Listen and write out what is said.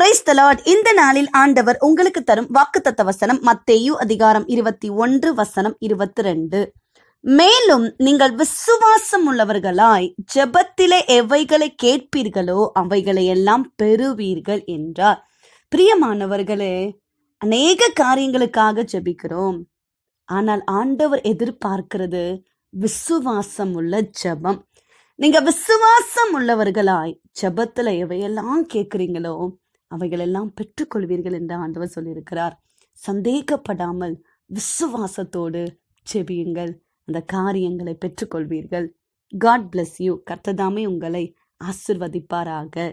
price தலாட் இந்த நாளில் ஆண்டவர் உங்களுக்கு தரும் வாக்குத்தத்த வசனம் மத்தேயு அதிகாரம் இருபத்தி ஒன்று வசனம் இருபத்தி ரெண்டு மேலும் நீங்கள் விசுவாசம் உள்ளவர்களாய் ஜெபத்திலே எவைகளை கேட்பீர்களோ அவைகளை எல்லாம் பெறுவீர்கள் என்றார் பிரியமானவர்களே அநேக காரியங்களுக்காக ஜெபிக்கிறோம் ஆனால் ஆண்டவர் எதிர்பார்க்கிறது விசுவாசம் உள்ள ஜெபம் நீங்க விசுவாசம் உள்ளவர்களாய் ஜபத்துல எவையெல்லாம் கேக்குறீங்களோ அவைகளெல்லாம் பெற்றுக்கொள்வீர்கள் என்று ஆண்டவர் சொல்லியிருக்கிறார் சந்தேகப்படாமல் விசுவாசத்தோடு செபியுங்கள் அந்த காரியங்களை பெற்றுக்கொள்வீர்கள் காட் பிளஸ் யூ கர்த்ததாமே உங்களை ஆசிர்வதிப்பாராக